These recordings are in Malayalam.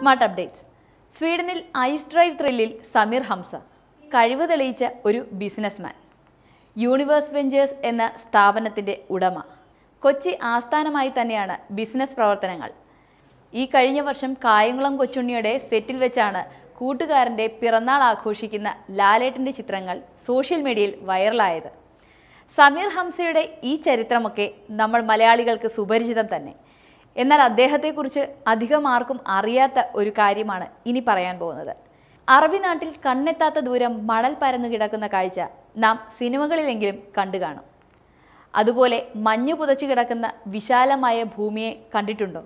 സ്മാർട്ട് അപ്ഡേറ്റ്സ് സ്വീഡനിൽ ഐസ് ഡ്രൈവ് ത്രില്ലിൽ സമീർ ഹംസ കഴിവ് തെളിയിച്ച ഒരു ബിസിനസ്മാൻ യൂണിവേഴ്സ് വെഞ്ചേഴ്സ് എന്ന സ്ഥാപനത്തിൻ്റെ ഉടമ കൊച്ചി ആസ്ഥാനമായി തന്നെയാണ് ബിസിനസ് പ്രവർത്തനങ്ങൾ ഈ കഴിഞ്ഞ വർഷം കായംകുളം കൊച്ചുണ്ണിയുടെ സെറ്റിൽ വെച്ചാണ് കൂട്ടുകാരൻ്റെ പിറന്നാൾ ആഘോഷിക്കുന്ന ലാലേട്ടൻ്റെ ചിത്രങ്ങൾ സോഷ്യൽ മീഡിയയിൽ വൈറലായത് സമീർ ഹംസയുടെ ഈ ചരിത്രമൊക്കെ നമ്മൾ മലയാളികൾക്ക് സുപരിചിതം തന്നെ എന്നാൽ അദ്ദേഹത്തെക്കുറിച്ച് അധികം ആർക്കും അറിയാത്ത ഒരു കാര്യമാണ് ഇനി പറയാൻ പോകുന്നത് അറബി നാട്ടിൽ കണ്ണെത്താത്ത ദൂരം മണൽ പരന്നു കിടക്കുന്ന കാഴ്ച നാം സിനിമകളിലെങ്കിലും കണ്ടു കാണും അതുപോലെ മഞ്ഞു പുതച്ചു കിടക്കുന്ന വിശാലമായ ഭൂമിയെ കണ്ടിട്ടുണ്ടോ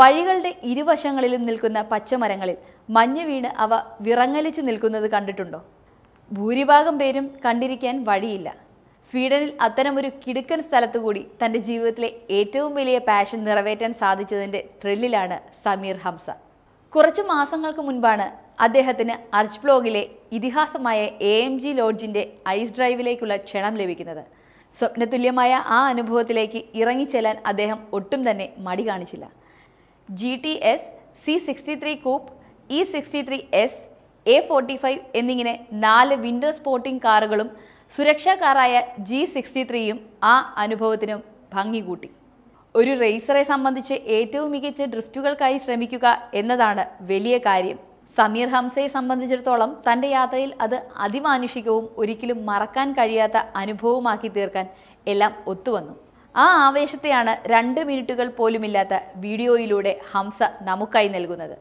വഴികളുടെ ഇരുവശങ്ങളിലും നിൽക്കുന്ന പച്ചമരങ്ങളിൽ മഞ്ഞ് വീണ് അവ വിറങ്ങലിച്ചു നിൽക്കുന്നത് കണ്ടിട്ടുണ്ടോ ഭൂരിഭാഗം പേരും കണ്ടിരിക്കാൻ വഴിയില്ല സ്വീഡനിൽ അത്തരമൊരു കിടുക്കൻ സ്ഥലത്തുകൂടി തൻ്റെ ജീവിതത്തിലെ ഏറ്റവും വലിയ പാഷൻ നിറവേറ്റാൻ സാധിച്ചതിൻ്റെ ത്രില്ലിലാണ് സമീർ ഹംസ കുറച്ച് മാസങ്ങൾക്ക് മുൻപാണ് അദ്ദേഹത്തിന് അർജ് ബ്ലോഗിലെ ഇതിഹാസമായ എ എം ജി ലോഡ്ജിൻ്റെ ഐസ് ഡ്രൈവിലേക്കുള്ള ക്ഷണം ലഭിക്കുന്നത് സ്വപ്നതുല്യമായ ആ അനുഭവത്തിലേക്ക് ഇറങ്ങിച്ചെല്ലാൻ അദ്ദേഹം ഒട്ടും തന്നെ മടി കാണിച്ചില്ല G T S C sixty three coupe E sixty three S A forty five എന്നിങ്ങനെ നാല് വിന്റർ സ്പോർട്ടിംഗ് കാറുകളും സുരക്ഷാ കാറായ ജി സിക്സ്റ്റി ത്രീയും ആ അനുഭവത്തിനും ഭംഗി കൂട്ടി ഒരു റേസറെ സംബന്ധിച്ച് ഏറ്റവും മികച്ച ഡ്രിഫ്റ്റുകൾക്കായി ശ്രമിക്കുക എന്നതാണ് വലിയ കാര്യം സമീർ ഹംസയെ സംബന്ധിച്ചിടത്തോളം തൻ്റെ യാത്രയിൽ അത് അതിമാനുഷികവും ഒരിക്കലും മറക്കാൻ കഴിയാത്ത അനുഭവമാക്കി തീർക്കാൻ എല്ലാം ഒത്തുവന്നു ആ ആവേശത്തെയാണ് രണ്ട് മിനിറ്റുകൾ പോലുമില്ലാത്ത വീഡിയോയിലൂടെ ഹംസ നമുക്കായി നൽകുന്നത്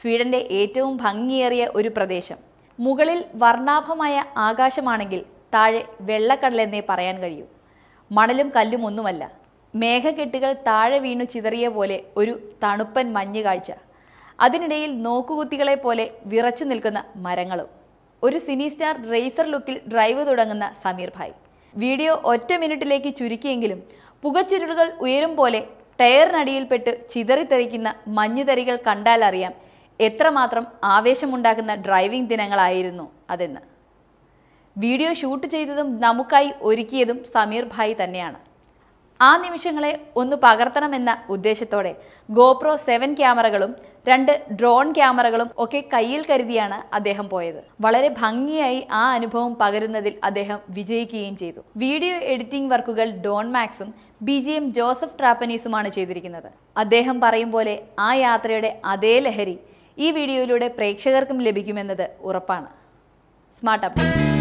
സ്വീഡന്റെ ഏറ്റവും ഭംഗിയേറിയ ഒരു പ്രദേശം മുകളിൽ വർണ്ണാഭമായ ആകാശമാണെങ്കിൽ താഴെ വെള്ളക്കടലെന്നേ പറയാൻ കഴിയൂ മണലും കല്ലും ഒന്നുമല്ല മേഘക്കെട്ടുകൾ താഴെ വീണു ചിതറിയ പോലെ ഒരു തണുപ്പൻ മഞ്ഞ് കാഴ്ച അതിനിടയിൽ നോക്കുകുത്തികളെ പോലെ വിറച്ചു നിൽക്കുന്ന മരങ്ങളും ഒരു സിനി സ്റ്റാർ റേസർ ലുക്കിൽ ഡ്രൈവ് തുടങ്ങുന്ന സമീർ ഭായ് വീഡിയോ ഒറ്റ മിനിറ്റിലേക്ക് ചുരുക്കിയെങ്കിലും പുകച്ചുരുളുകൾ ഉയരും പോലെ ടയറിനടിയിൽപ്പെട്ട് ചിതറിത്തെറിക്കുന്ന മഞ്ഞുതരികൾ കണ്ടാലറിയാം എത്രമാത്രം ആവേശമുണ്ടാക്കുന്ന ഡ്രൈവിംഗ് ദിനങ്ങളായിരുന്നു അതെന്ന് വീഡിയോ ഷൂട്ട് ചെയ്തതും നമുക്കായി ഒരുക്കിയതും സമീർ ഭായ് തന്നെയാണ് ആ നിമിഷങ്ങളെ ഒന്ന് പകർത്തണമെന്ന ഉദ്ദേശത്തോടെ ഗോപ്രോ സെവൻ ക്യാമറകളും രണ്ട് ഡ്രോൺ ക്യാമറകളും ഒക്കെ കയ്യിൽ കരുതിയാണ് അദ്ദേഹം പോയത് വളരെ ഭംഗിയായി ആ അനുഭവം പകരുന്നതിൽ അദ്ദേഹം വിജയിക്കുകയും ചെയ്തു വീഡിയോ എഡിറ്റിംഗ് വർക്കുകൾ ഡോൺ മാക്സും ബി ജി എം ജോസഫ് ട്രാപ്പനീസുമാണ് ചെയ്തിരിക്കുന്നത് അദ്ദേഹം പറയും പോലെ ആ യാത്രയുടെ അതേ ലഹരി ഈ വീഡിയോയിലൂടെ പ്രേക്ഷകർക്കും ലഭിക്കുമെന്നത് ഉറപ്പാണ് സ്മാർട്ട് അപ്ഡേറ്റ്സ്